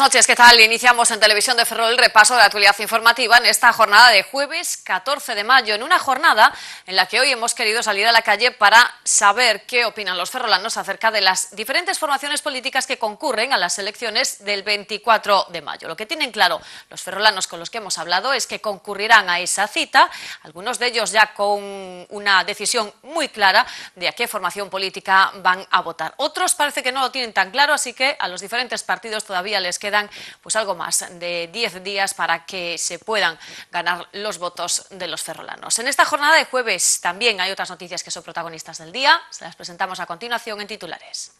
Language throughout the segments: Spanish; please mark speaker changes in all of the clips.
Speaker 1: Buenas noches, ¿qué tal? Iniciamos en Televisión de Ferrol el repaso de la actualidad informativa en esta jornada de jueves 14 de mayo, en una jornada en la que hoy hemos querido salir a la calle para saber qué opinan los ferrolanos acerca de las diferentes formaciones políticas que concurren a las elecciones del 24 de mayo. Lo que tienen claro los ferrolanos con los que hemos hablado es que concurrirán a esa cita, algunos de ellos ya con una decisión muy clara de a qué formación política van a votar. Otros parece que no lo tienen tan claro, así que a los diferentes partidos todavía les queda quedan pues algo más de 10 días para que se puedan ganar los votos de los ferrolanos. En esta jornada de jueves también hay otras noticias que son protagonistas del día. Se las presentamos a continuación en titulares.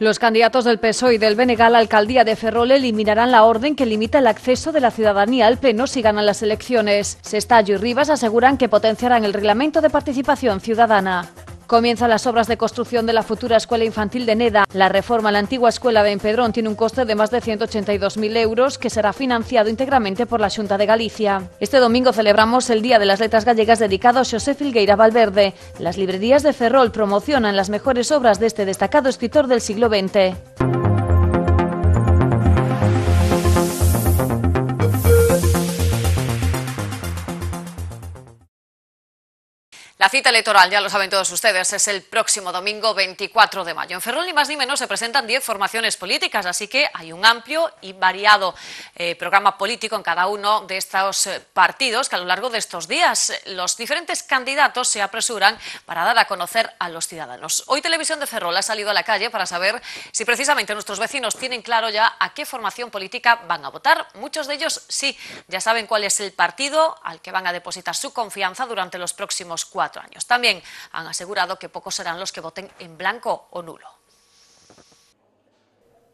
Speaker 1: Los candidatos del PSOE y del BNG a la alcaldía de Ferrol eliminarán la orden que limita el acceso de la ciudadanía al pleno si ganan las elecciones. Sestallo y Rivas aseguran que potenciarán el reglamento de participación ciudadana. Comienzan las obras de construcción de la futura escuela infantil de Neda. La reforma a la antigua escuela de Empedrón tiene un coste de más de 182.000 euros que será financiado íntegramente por la Junta de Galicia. Este domingo celebramos el Día de las Letras Gallegas dedicado a José Filgueira Valverde. Las librerías de Ferrol promocionan las mejores obras de este destacado escritor del siglo XX. La cita electoral, ya lo saben todos ustedes, es el próximo domingo 24 de mayo. En Ferrol, ni más ni menos, se presentan 10 formaciones políticas, así que hay un amplio y variado eh, programa político en cada uno de estos eh, partidos que a lo largo de estos días eh, los diferentes candidatos se apresuran para dar a conocer a los ciudadanos. Hoy Televisión de Ferrol ha salido a la calle para saber si precisamente nuestros vecinos tienen claro ya a qué formación política van a votar. Muchos de ellos sí, ya saben cuál es el partido al que van a depositar su confianza durante los próximos cuatro años. También han asegurado que pocos serán los que voten en blanco o nulo.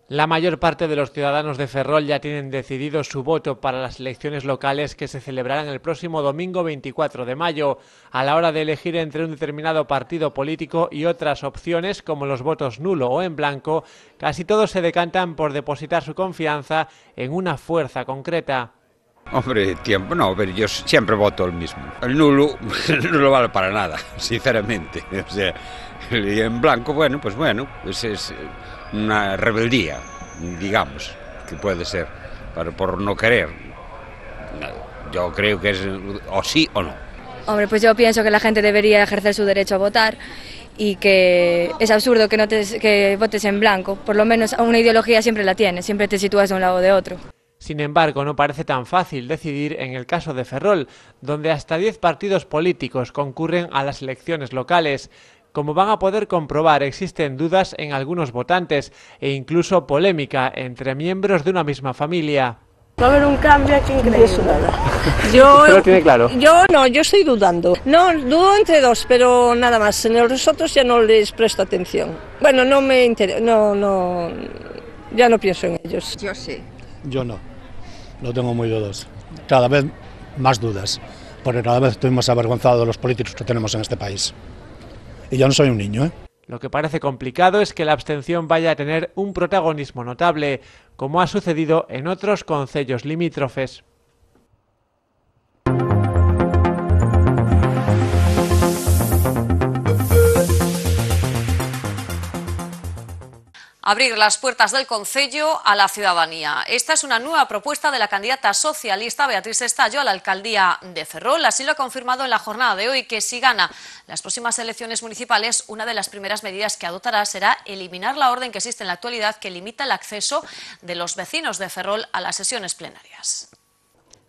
Speaker 2: La mayor parte de los ciudadanos de Ferrol ya tienen decidido su voto para las elecciones locales que se celebrarán el próximo domingo 24 de mayo. A la hora de elegir entre un determinado partido político y otras opciones como los votos nulo o en blanco, casi todos se decantan por depositar su confianza en una fuerza concreta. Hombre, tiempo no, pero yo siempre voto el mismo. El nulo no lo vale para nada, sinceramente. O sea, y en blanco, bueno, pues bueno, pues es eh, una rebeldía, digamos, que puede ser, por no querer. Yo creo que es o sí o no.
Speaker 1: Hombre, pues yo pienso que la gente debería ejercer su derecho a votar y que es absurdo que, no te, que votes en blanco. Por lo menos una ideología siempre la tienes, siempre te sitúas de un lado o de otro.
Speaker 2: Sin embargo, no parece tan fácil decidir en el caso de Ferrol, donde hasta 10 partidos políticos concurren a las elecciones locales. Como van a poder comprobar, existen dudas en algunos votantes e incluso polémica entre miembros de una misma familia.
Speaker 3: Va a haber un cambio aquí increíble.
Speaker 2: Yo, lo claro?
Speaker 3: Yo no, yo estoy dudando. No, dudo entre dos, pero nada más. En los otros ya no les presto atención. Bueno, no me interesa, no, no, ya no pienso en ellos. Yo sí.
Speaker 4: Yo no.
Speaker 5: Lo tengo muy dudoso. Cada vez más dudas, porque cada vez estoy avergonzados avergonzado de los políticos que tenemos en este país. Y yo no soy un niño, ¿eh?
Speaker 2: Lo que parece complicado es que la abstención vaya a tener un protagonismo notable, como ha sucedido en otros concellos limítrofes.
Speaker 1: abrir las puertas del Concello a la ciudadanía. Esta es una nueva propuesta de la candidata socialista Beatriz Estallo a la alcaldía de Ferrol. Así lo ha confirmado en la jornada de hoy que si gana las próximas elecciones municipales, una de las primeras medidas que adoptará será eliminar la orden que existe en la actualidad que limita el acceso de los vecinos de Ferrol a las sesiones plenarias.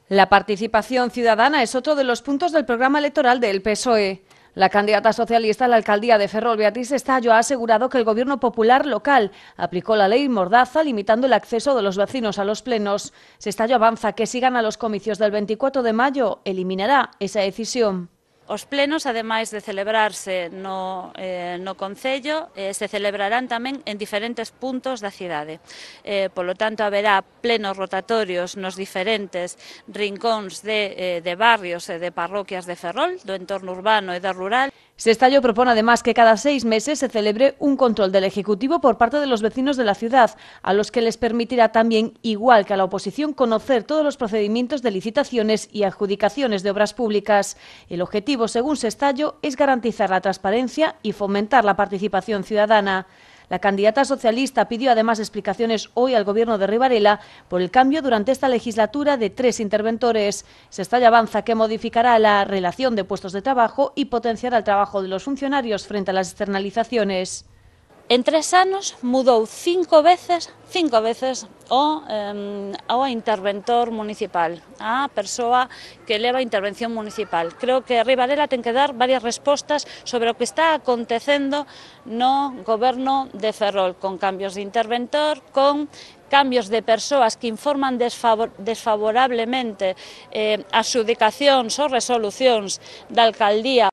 Speaker 1: La participación ciudadana es otro de los puntos del programa electoral del PSOE. La candidata socialista a la alcaldía de Ferrol, Beatriz Estallo, ha asegurado que el gobierno popular local aplicó la ley Mordaza limitando el acceso de los vecinos a los plenos. Estallo avanza que sigan a los comicios del 24 de mayo eliminará esa decisión. Os plenos, ademais de celebrarse no, eh, no Concello, eh, se celebrarán tamén en diferentes puntos da cidade. Eh, polo tanto, haberá plenos rotatorios nos diferentes rincóns de, eh, de barrios e de parroquias de Ferrol, do entorno urbano e da rural, Sestallo este propone además que cada seis meses se celebre un control del Ejecutivo por parte de los vecinos de la ciudad, a los que les permitirá también, igual que a la oposición, conocer todos los procedimientos de licitaciones y adjudicaciones de obras públicas. El objetivo, según Sestallo, es garantizar la transparencia y fomentar la participación ciudadana. La candidata socialista pidió además explicaciones hoy al gobierno de Rivarela por el cambio durante esta legislatura de tres interventores. Se Sestalla avanza que modificará la relación de puestos de trabajo y potenciará el trabajo de los funcionarios frente a las externalizaciones. En tres anos mudou cinco veces, cinco veces o, eh, ao interventor municipal, a persoa que leva a intervención municipal. Creo que Rivarela ten que dar varias respostas sobre o que está acontecendo no goberno de Ferrol, con cambios de interventor, con cambios de persoas que informan desfavor desfavorablemente eh, as xudicacións ou resolucións da alcaldía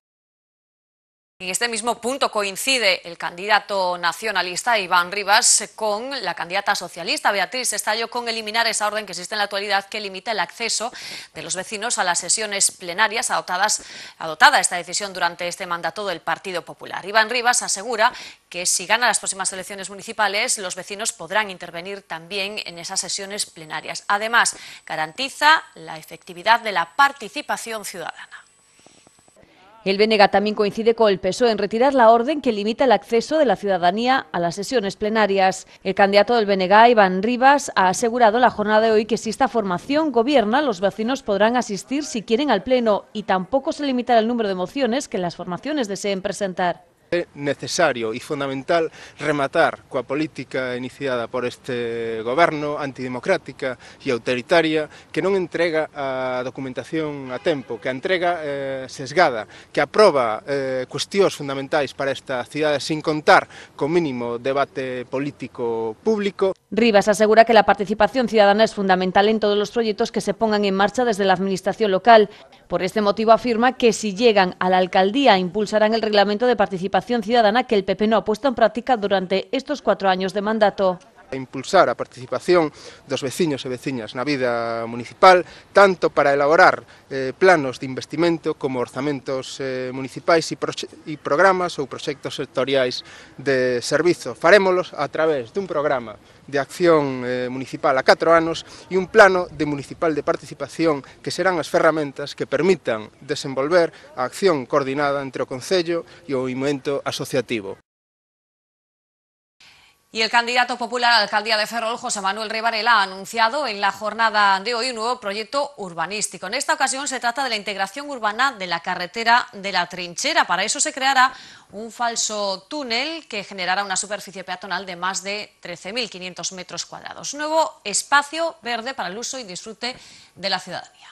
Speaker 1: En este mismo punto coincide el candidato nacionalista Iván Rivas con la candidata socialista Beatriz Estallo con eliminar esa orden que existe en la actualidad que limita el acceso de los vecinos a las sesiones plenarias adoptadas, adoptada esta decisión durante este mandato del Partido Popular. Iván Rivas asegura que si gana las próximas elecciones municipales los vecinos podrán intervenir también en esas sesiones plenarias. Además, garantiza la efectividad de la participación ciudadana. El Benega también coincide con el PSOE en retirar la orden que limita el acceso de la ciudadanía a las sesiones plenarias. El candidato del Benega, Iván Rivas, ha asegurado la jornada de hoy que si esta formación gobierna, los vecinos podrán asistir si quieren al Pleno y tampoco se limitará el número de mociones que las formaciones deseen presentar.
Speaker 3: É necesario e fundamental rematar coa política iniciada por este goberno antidemocrática e autoritaria que non entrega a documentación a tempo, que a entrega eh, sesgada, que aproba eh, cuestións fundamentais para esta cidade sin contar co mínimo debate político
Speaker 1: público. Rivas asegura que la participación ciudadana es fundamental en todos los proyectos que se pongan en marcha desde la administración local. Por este motivo afirma que si llegan a la alcaldía impulsarán el reglamento de participación ciudadana que el PP no ha puesto en práctica durante estos cuatro años de mandato.
Speaker 3: a impulsar a participación dos veciños e veciñas na vida municipal, tanto para elaborar eh, planos de investimento como orzamentos eh, municipais e, e programas ou proxectos sectoriais de servizo. Farémolos a través dun programa de acción eh, municipal a 4 anos e un plano de municipal de participación que serán as ferramentas que permitan desenvolver a acción coordinada entre o Concello e o movimento asociativo.
Speaker 1: Y el candidato popular a la alcaldía de Ferrol, José Manuel Rivarela, ha anunciado en la jornada de hoy un nuevo proyecto urbanístico. En esta ocasión se trata de la integración urbana de la carretera de la trinchera. Para eso se creará un falso túnel que generará una superficie peatonal de más de 13.500 metros cuadrados. Nuevo espacio verde para el uso y disfrute de la ciudadanía.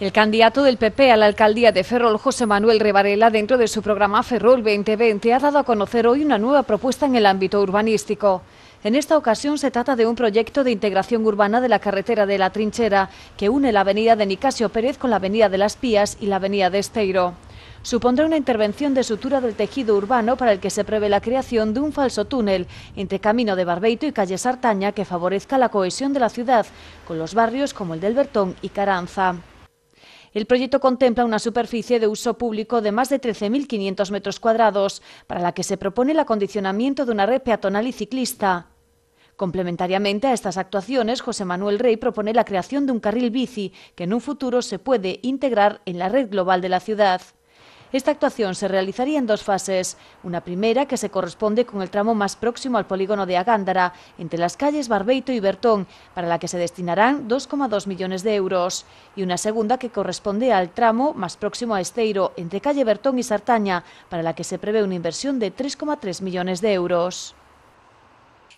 Speaker 1: El candidato del PP a la alcaldía de Ferrol, José Manuel Revarela, dentro de su programa Ferrol 2020, ha dado a conocer hoy una nueva propuesta en el ámbito urbanístico. En esta ocasión se trata de un proyecto de integración urbana de la carretera de la Trinchera, que une la avenida de Nicasio Pérez con la avenida de Las Pías y la avenida de Esteiro. Supondrá una intervención de sutura del tejido urbano para el que se prevé la creación de un falso túnel entre Camino de Barbeito y Calle Sartaña que favorezca la cohesión de la ciudad, con los barrios como el del Bertón y Caranza. El proyecto contempla una superficie de uso público de más de 13.500 metros cuadrados, para la que se propone el acondicionamiento de una red peatonal y ciclista. Complementariamente a estas actuaciones, José Manuel Rey propone la creación de un carril bici que en un futuro se puede integrar en la red global de la ciudad. Esta actuación se realizaría en dos fases, una primera que se corresponde con el tramo más próximo al polígono de Agándara, entre las calles Barbeito y Bertón, para la que se destinarán 2,2 millones de euros, y una segunda que corresponde al tramo más próximo a Esteiro, entre calle Bertón y Sartaña, para la que se prevé una inversión de 3,3 millones de euros.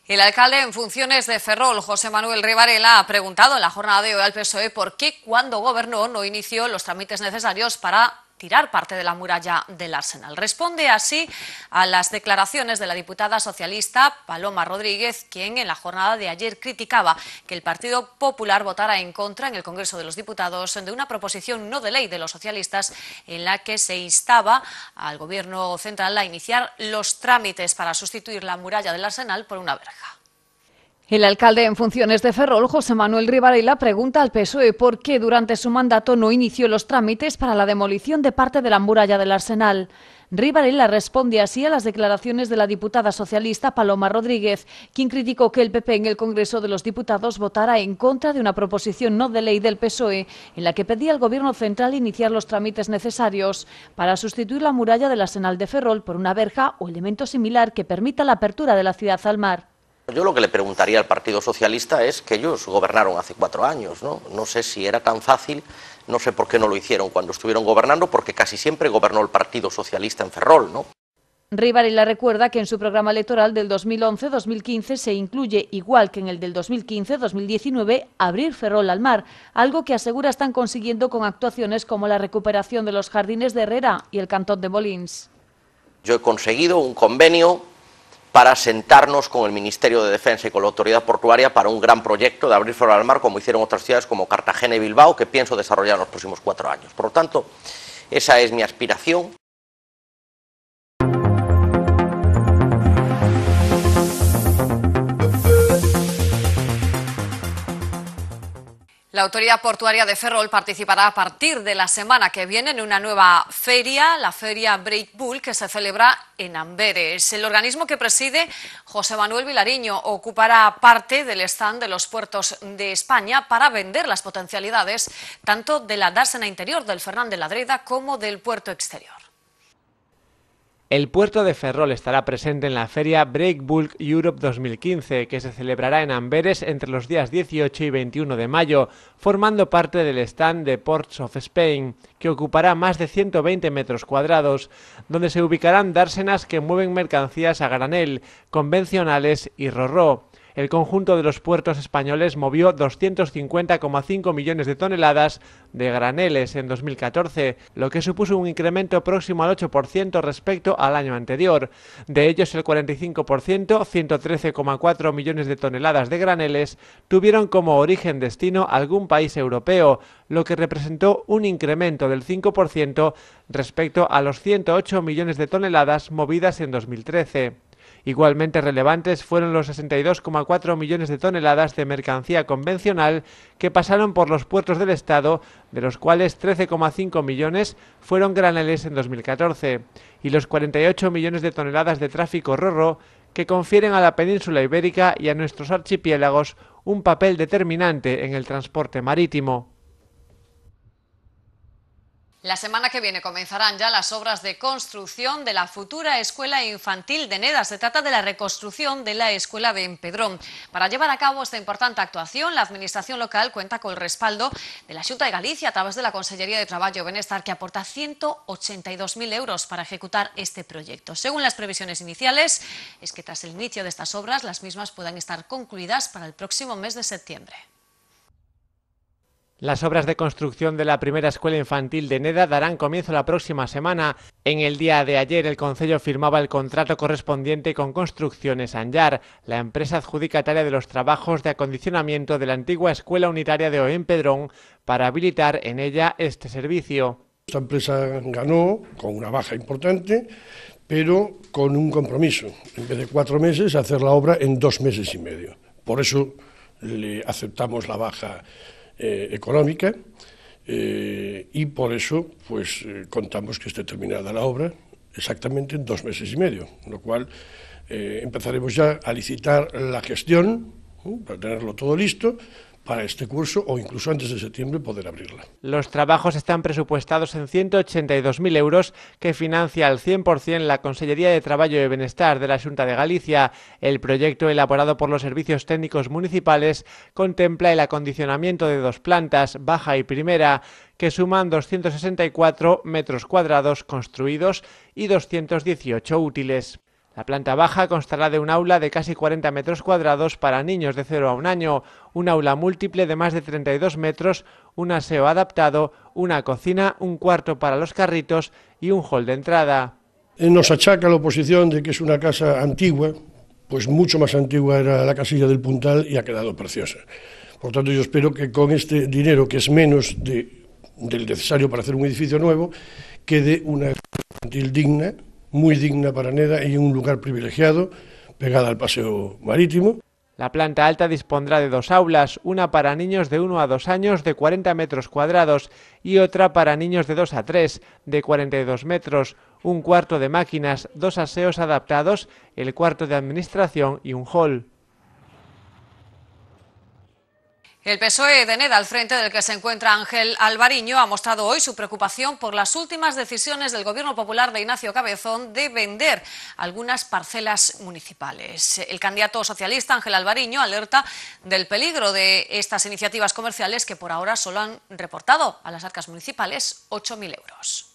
Speaker 1: El alcalde en funciones de Ferrol, José Manuel Rivarela, ha preguntado en la jornada de hoy al PSOE por qué cuando gobernó no inició los trámites necesarios para tirar parte de la muralla del Arsenal. Responde así a las declaraciones de la diputada socialista Paloma Rodríguez, quien en la jornada de ayer criticaba que el Partido Popular votara en contra en el Congreso de los Diputados de una proposición no de ley de los socialistas en la que se instaba al Gobierno central a iniciar los trámites para sustituir la muralla del Arsenal por una verja. El alcalde en funciones de Ferrol, José Manuel Rivarela, pregunta al PSOE por qué durante su mandato no inició los trámites para la demolición de parte de la muralla del Arsenal. Rivarela responde así a las declaraciones de la diputada socialista Paloma Rodríguez, quien criticó que el PP en el Congreso de los Diputados votara en contra de una proposición no de ley del PSOE en la que pedía al Gobierno central iniciar los trámites necesarios para sustituir la muralla del Arsenal de Ferrol por una verja o elemento similar que permita la apertura de la ciudad al mar.
Speaker 3: Yo lo que le preguntaría al Partido Socialista es que ellos gobernaron hace cuatro años, ¿no? sé si era tan fácil, no sé por qué no lo hicieron cuando estuvieron gobernando, porque casi siempre gobernó el Partido Socialista en Ferrol, ¿no?
Speaker 1: la recuerda que en su programa electoral del 2011-2015 se incluye, igual que en el del 2015-2019, abrir Ferrol al mar, algo que asegura están consiguiendo con actuaciones como la recuperación de los jardines de Herrera y el cantón de Bolins.
Speaker 3: Yo he conseguido un convenio para sentarnos con el Ministerio de Defensa y con la Autoridad Portuaria para un gran proyecto de abrir flor al mar, como hicieron otras ciudades como Cartagena y Bilbao, que pienso desarrollar en los próximos cuatro años. Por lo tanto, esa es mi aspiración.
Speaker 1: La Autoridad Portuaria de Ferrol participará a partir de la semana que viene en una nueva feria, la Feria Break Bull, que se celebra en Amberes. El organismo que preside José Manuel Vilariño ocupará parte del stand de los puertos de España para vender las potencialidades tanto de la dársena interior del Fernández de como del puerto exterior.
Speaker 2: El puerto de Ferrol estará presente en la feria Break Europe 2015, que se celebrará en Amberes entre los días 18 y 21 de mayo, formando parte del stand de Ports of Spain, que ocupará más de 120 metros cuadrados, donde se ubicarán dársenas que mueven mercancías a granel, convencionales y rorró el conjunto de los puertos españoles movió 250,5 millones de toneladas de graneles en 2014, lo que supuso un incremento próximo al 8% respecto al año anterior. De ellos, el 45%, 113,4 millones de toneladas de graneles, tuvieron como origen destino algún país europeo, lo que representó un incremento del 5% respecto a los 108 millones de toneladas movidas en 2013. Igualmente relevantes fueron los 62,4 millones de toneladas de mercancía convencional que pasaron por los puertos del Estado, de los cuales 13,5 millones fueron graneles en 2014, y los 48 millones de toneladas de tráfico rorro que confieren a la península ibérica y a nuestros archipiélagos un papel determinante en el transporte marítimo.
Speaker 1: La semana que viene comenzarán ya las obras de construcción de la futura escuela infantil de Neda. Se trata de la reconstrucción de la escuela de Empedrón. Para llevar a cabo esta importante actuación, la Administración local cuenta con el respaldo de la Junta de Galicia a través de la Consellería de Trabajo y Bienestar, que aporta 182.000 euros para ejecutar este proyecto. Según las previsiones iniciales, es que tras el inicio de estas obras, las mismas puedan estar concluidas para el próximo mes de septiembre.
Speaker 2: Las obras de construcción de la primera escuela infantil de Neda darán comienzo la próxima semana. En el día de ayer, el Consejo firmaba el contrato correspondiente con Construcciones Anjar, la empresa adjudicataria de los trabajos de acondicionamiento de la antigua escuela unitaria de Oempedrón, para habilitar en ella este servicio.
Speaker 4: Esta empresa ganó con una baja importante, pero con un compromiso. En vez de cuatro meses, hacer la obra en dos meses y medio. Por eso le aceptamos la baja. eh, económica eh, y por eso pues eh, contamos que esté terminada la obra exactamente en dos meses y medio, lo cual eh, empezaremos ya a licitar la gestión ¿sí? para tenerlo todo listo para este curso
Speaker 2: o incluso antes de septiembre poder abrirla. Los trabajos están presupuestados en 182.000 euros que financia al 100% la Consellería de Trabajo y Bienestar de la Junta de Galicia. El proyecto elaborado por los servicios técnicos municipales contempla el acondicionamiento de dos plantas, baja y primera, que suman 264 metros cuadrados construidos y 218 útiles. La planta baja constará de un aula de casi 40 metros cuadrados para niños de 0 a 1 año, un aula múltiple de más de 32 metros, un aseo adaptado, una cocina, un cuarto para los carritos y un hall de entrada.
Speaker 4: Eh, nos achaca la oposición de que es una casa antigua, pues mucho más antigua era la casilla del Puntal y ha quedado preciosa. Por tanto, yo espero que con este dinero, que es menos del necesario para hacer un edificio nuevo, quede una infantil digna, muy digna para Neda y un lugar privilegiado, pegada al paseo marítimo.
Speaker 2: La planta alta dispondrá de dos aulas, una para niños de 1 a 2 años de 40 metros cuadrados y otra para niños de 2 a 3 de 42 metros, un cuarto de máquinas, dos aseos adaptados, el cuarto de administración y un hall.
Speaker 1: El PSOE de NEDA, al frente del que se encuentra Ángel Alvariño, ha mostrado hoy su preocupación por las últimas decisiones del Gobierno Popular de Ignacio Cabezón de vender algunas parcelas municipales. El candidato socialista Ángel Alvariño alerta del peligro de estas iniciativas comerciales que por ahora solo han reportado a las arcas municipales 8.000 euros.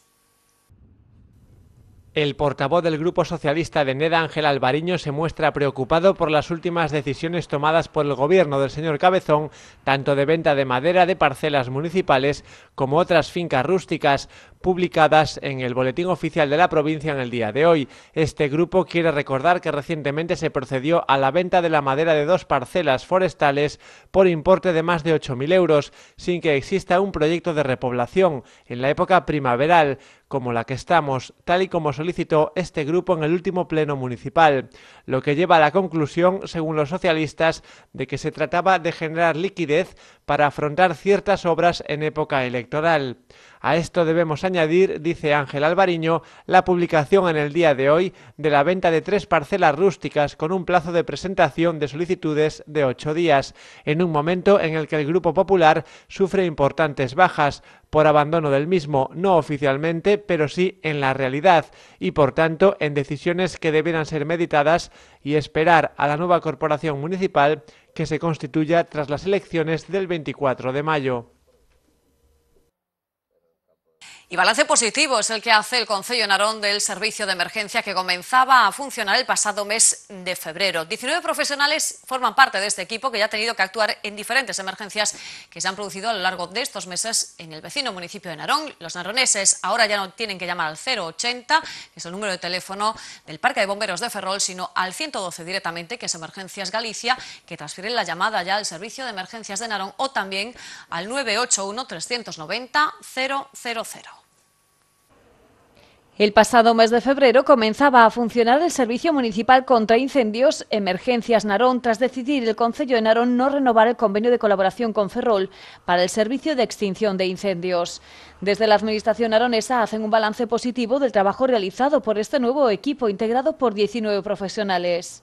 Speaker 2: El portavoz del Grupo Socialista de Neda, Ángel Alvariño, se muestra preocupado por las últimas decisiones tomadas por el gobierno del señor Cabezón, tanto de venta de madera de parcelas municipales como otras fincas rústicas, publicadas en el Boletín Oficial de la provincia en el día de hoy. Este grupo quiere recordar que recientemente se procedió a la venta de la madera de dos parcelas forestales por importe de más de 8.000 euros, sin que exista un proyecto de repoblación en la época primaveral, como la que estamos, tal y como solicitó este grupo en el último pleno municipal, lo que lleva a la conclusión, según los socialistas, de que se trataba de generar liquidez para afrontar ciertas obras en época electoral. A esto debemos añadir, dice Ángel Alvariño, la publicación en el día de hoy de la venta de tres parcelas rústicas con un plazo de presentación de solicitudes de ocho días, en un momento en el que el Grupo Popular sufre importantes bajas por abandono del mismo, no oficialmente, pero sí en la realidad, y por tanto en decisiones que debieran ser meditadas y esperar a la nueva corporación municipal que se constituya tras las elecciones del 24 de mayo.
Speaker 1: Y balance positivo es el que hace el Concello Narón del servicio de emergencia que comenzaba a funcionar el pasado mes de febrero. 19 profesionales forman parte de este equipo que ya ha tenido que actuar en diferentes emergencias que se han producido a lo largo de estos meses en el vecino municipio de Narón. Los naroneses ahora ya no tienen que llamar al 080, que es el número de teléfono del Parque de Bomberos de Ferrol, sino al 112 directamente, que es Emergencias Galicia, que transfieren la llamada ya al servicio de emergencias de Narón o también al 981 390 000. El pasado mes de febrero comenzaba a funcionar el Servicio Municipal contra Incendios Emergencias Narón tras decidir el Concello de Narón no renovar el convenio de colaboración con Ferrol para el servicio de extinción de incendios. Desde la Administración naronesa hacen un balance positivo del trabajo realizado por este nuevo equipo integrado por 19 profesionales.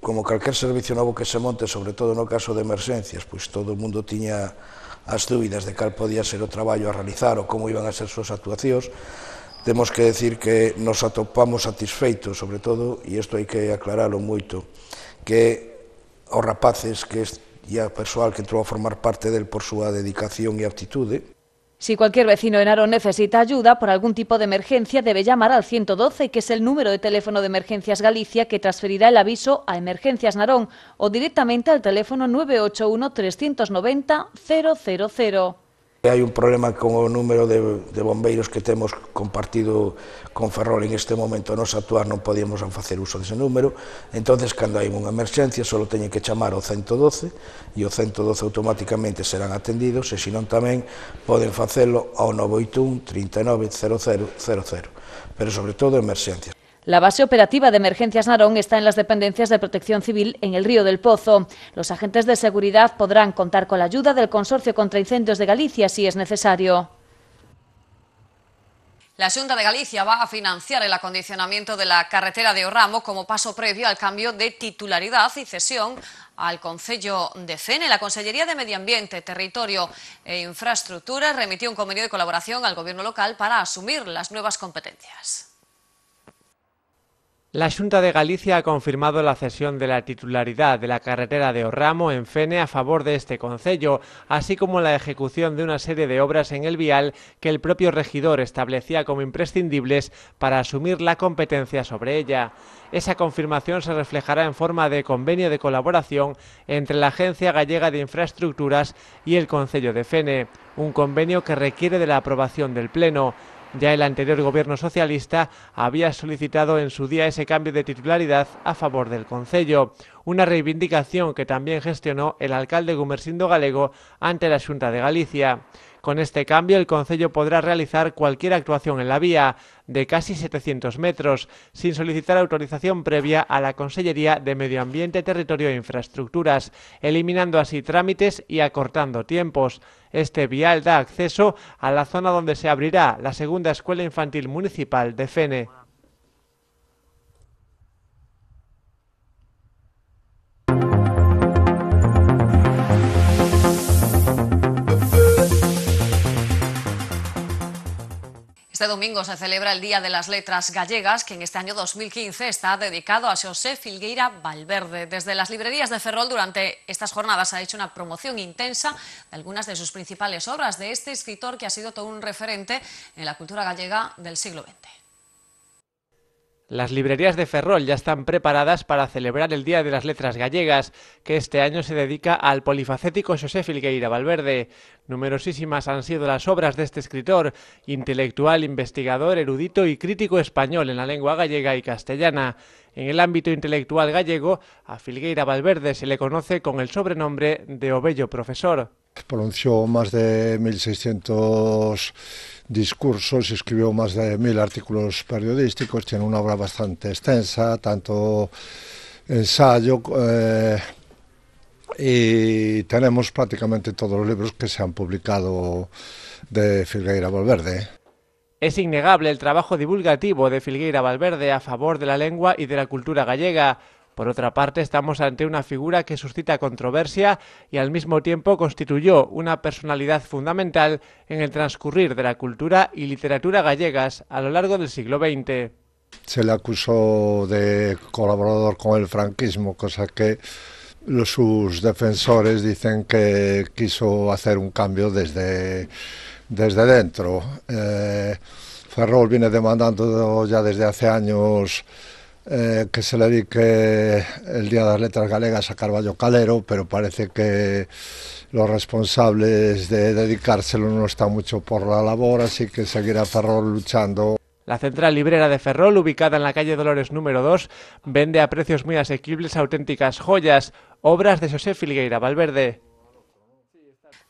Speaker 3: Como cualquier servicio nuevo que se monte, sobre todo en el caso de emergencias, pues todo el mundo tenía las dudas de cuál podía ser el trabajo a realizar o cómo iban a ser sus actuaciones. temos que decir que nos atopamos satisfeitos, sobre todo, e isto hai que aclararlo moito, que os rapaces que e a persoal que entrou a formar parte del por súa dedicación e aptitude.
Speaker 1: Si cualquier vecino en Aro necesita ayuda por algún tipo de emergencia, debe llamar al 112, que es el número de teléfono de Emergencias Galicia que transferirá el aviso a Emergencias Narón o directamente al teléfono 981 390 000.
Speaker 3: Hai un problema con o número de, de bombeiros que temos compartido con Ferrol en este momento nos actuar non podíamos facer uso dese número, entonces cando hai unha emerxencia só teñen que chamar o 112 e o 112 automáticamente serán atendidos e senón tamén poden facelo ao 981 39 00 00 pero sobre todo emerxencias.
Speaker 1: La base operativa de Emergencias Narón está en las dependencias de Protección Civil en el Río del Pozo. Los agentes de seguridad podrán contar con la ayuda del Consorcio contra Incendios de Galicia si es necesario. La Junta de Galicia va a financiar el acondicionamiento de la carretera de Orramo como paso previo al cambio de titularidad y cesión al Concello de Fene. La Consellería de Medio Ambiente, Territorio e Infraestructura remitió un convenio de colaboración al Gobierno local para asumir las nuevas competencias.
Speaker 2: La Junta de Galicia ha confirmado la cesión de la titularidad de la carretera de Orramo en Fene a favor de este concello, así como la ejecución de una serie de obras en el vial que el propio regidor establecía como imprescindibles para asumir la competencia sobre ella. Esa confirmación se reflejará en forma de convenio de colaboración entre la Agencia Gallega de Infraestructuras y el Concello de Fene, un convenio que requiere de la aprobación del Pleno. Ya el anterior gobierno socialista había solicitado en su día ese cambio de titularidad a favor del Concello una reivindicación que también gestionó el alcalde Gumersindo Galego ante la Junta de Galicia. Con este cambio, el Concello podrá realizar cualquier actuación en la vía, de casi 700 metros, sin solicitar autorización previa a la Consellería de Medio Ambiente, Territorio e Infraestructuras, eliminando así trámites y acortando tiempos. Este vial da acceso a la zona donde se abrirá la segunda escuela infantil municipal de Fene.
Speaker 1: Este domingo se celebra el Día de las Letras Gallegas, que en este año 2015 está dedicado a José Filgueira Valverde. Desde las librerías de Ferrol durante estas jornadas ha hecho una promoción intensa de algunas de sus principales obras de este escritor que ha sido todo un referente en la cultura gallega del siglo XX.
Speaker 2: Las librerías de Ferrol ya están preparadas para celebrar el Día de las Letras Gallegas, que este año se dedica al polifacético José Filgueira Valverde. Numerosísimas han sido las obras de este escritor, intelectual, investigador, erudito y crítico español en la lengua gallega y castellana. En el ámbito intelectual gallego, a Filgueira Valverde se le conoce con el sobrenombre de Obello Profesor.
Speaker 5: Pronunció más de 1.600 discursos, escribió más de 1.000 artículos periodísticos, tiene una obra bastante extensa, tanto ensayo. Eh, y tenemos prácticamente todos los libros que se han publicado de Filgueira Valverde.
Speaker 2: Es innegable el trabajo divulgativo de Filgueira Valverde a favor de la lengua y de la cultura gallega. Por otra parte, estamos ante una figura que suscita controversia y al mismo tiempo constituyó una personalidad fundamental en el transcurrir de la cultura y literatura gallegas a lo largo del siglo XX.
Speaker 5: Se le acusó de colaborador con el franquismo, cosa que sus defensores dicen que quiso hacer un cambio desde, desde dentro. Eh, Ferrol viene demandando ya desde hace años eh, que se le dedique el Día de las Letras Galegas a Carballo Calero, pero parece que los responsables de dedicárselo no están mucho por la labor, así que seguirá Ferrol luchando.
Speaker 2: La central librera de Ferrol, ubicada en la calle Dolores número 2, vende a precios muy asequibles auténticas joyas, obras de José Filgueira Valverde.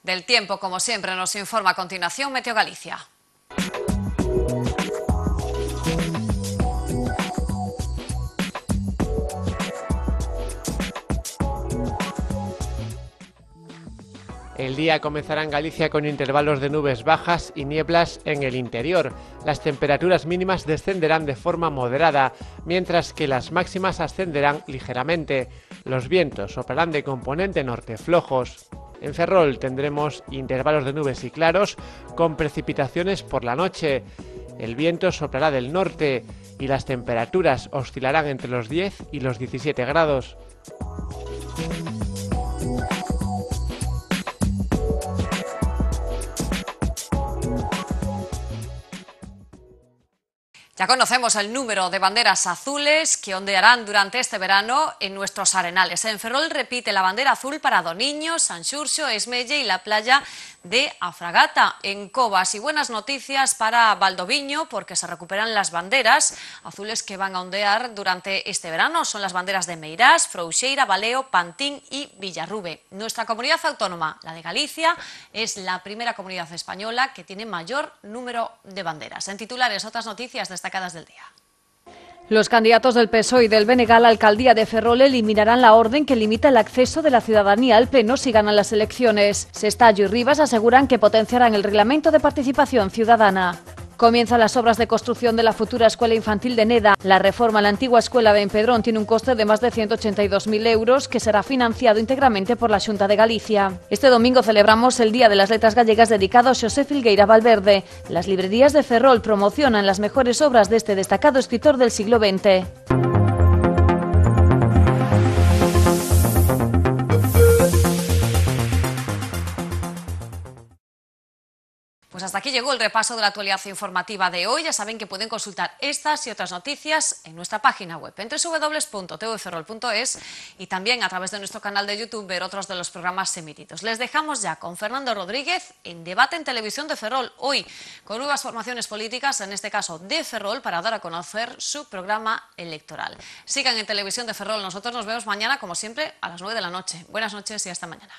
Speaker 1: Del tiempo, como siempre, nos informa a continuación Meteo Galicia.
Speaker 2: El día comenzará en Galicia con intervalos de nubes bajas y nieblas en el interior. Las temperaturas mínimas descenderán de forma moderada, mientras que las máximas ascenderán ligeramente. Los vientos soplarán de componente norte flojos. En Ferrol tendremos intervalos de nubes y claros con precipitaciones por la noche. El viento soplará del norte y las temperaturas oscilarán entre los 10 y los 17 grados.
Speaker 1: Ya conocemos el número de banderas azules que ondearán durante este verano en nuestros arenales. En Ferrol repite la bandera azul para Doniño, San Esmelle y la playa de Afragata en Cobas. Y buenas noticias para Valdoviño porque se recuperan las banderas azules que van a ondear durante este verano. Son las banderas de Meirás, Frouxeira, Baleo, Pantín y Villarrube. Nuestra comunidad autónoma, la de Galicia, es la primera comunidad española que tiene mayor número de banderas. En titulares, otras noticias de esta del día. Los candidatos del PSOE y del Benegal a la alcaldía de Ferrol eliminarán la orden que limita el acceso de la ciudadanía al pleno si ganan las elecciones. Sestallo y Rivas aseguran que potenciarán el reglamento de participación ciudadana. Comienzan las obras de construcción de la futura escuela infantil de Neda. La reforma a la antigua escuela de Empedrón tiene un coste de más de 182.000 euros que será financiado íntegramente por la Junta de Galicia. Este domingo celebramos el Día de las Letras Gallegas dedicado a José Filgueira Valverde. Las librerías de Ferrol promocionan las mejores obras de este destacado escritor del siglo XX. Pues hasta aquí llegó el repaso de la actualidad informativa de hoy. Ya saben que pueden consultar estas y otras noticias en nuestra página web, entre y también a través de nuestro canal de YouTube ver otros de los programas emitidos. Les dejamos ya con Fernando Rodríguez en debate en televisión de Ferrol hoy con nuevas formaciones políticas, en este caso de Ferrol, para dar a conocer su programa electoral. Sigan en televisión de Ferrol. Nosotros nos vemos mañana, como siempre, a las 9 de la noche. Buenas noches y hasta mañana.